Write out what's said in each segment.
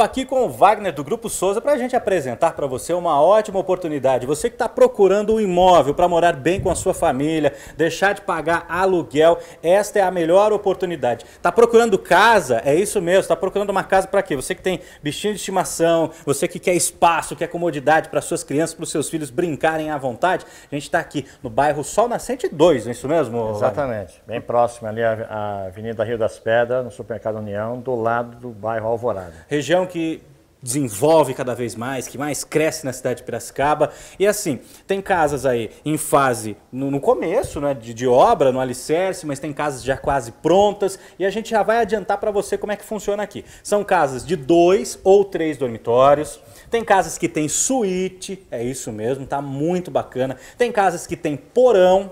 Estou aqui com o Wagner do Grupo Souza para a gente apresentar para você uma ótima oportunidade. Você que está procurando um imóvel para morar bem com a sua família, deixar de pagar aluguel, esta é a melhor oportunidade. Está procurando casa? É isso mesmo. Está procurando uma casa para quê? Você que tem bichinho de estimação, você que quer espaço, quer comodidade para suas crianças, para os seus filhos brincarem à vontade. A gente está aqui no bairro Sol Nascente 2, não é isso mesmo? Exatamente. Wagner? Bem próximo ali à Avenida Rio das Pedras, no Supermercado União, do lado do bairro Alvorada. Região que desenvolve cada vez mais, que mais cresce na cidade de Piracicaba. E assim, tem casas aí em fase, no, no começo, né, de, de, obra, no alicerce, mas tem casas já quase prontas. E a gente já vai adiantar para você como é que funciona aqui. São casas de dois ou três dormitórios. Tem casas que tem suíte, é isso mesmo, tá muito bacana. Tem casas que tem porão,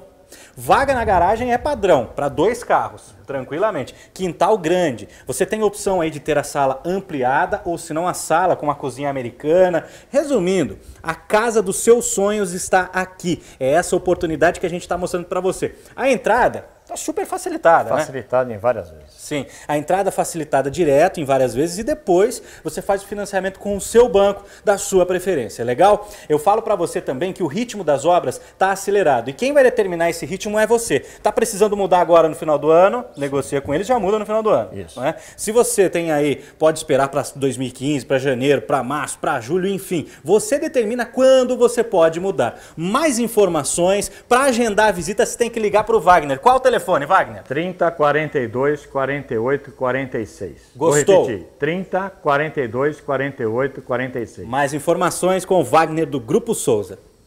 Vaga na garagem é padrão para dois carros, tranquilamente. Quintal grande. Você tem a opção aí de ter a sala ampliada ou se não a sala com uma cozinha americana. Resumindo, a casa dos seus sonhos está aqui. É essa oportunidade que a gente está mostrando para você. A entrada Está super facilitada. Né? Facilitada né? em várias vezes. Sim. A entrada facilitada direto em várias vezes e depois você faz o financiamento com o seu banco da sua preferência. Legal? Eu falo para você também que o ritmo das obras está acelerado. E quem vai determinar esse ritmo é você. Está precisando mudar agora no final do ano? Negocia com eles já muda no final do ano. Isso. Né? Se você tem aí, pode esperar para 2015, para janeiro, para março, para julho, enfim. Você determina quando você pode mudar. Mais informações, para agendar a visita, você tem que ligar para o Wagner. Qual o telefone? telefone, Wagner? 30 42 48 46. Gostou? Vou repetir. 30 42 48 46. Mais informações com o Wagner do Grupo Souza.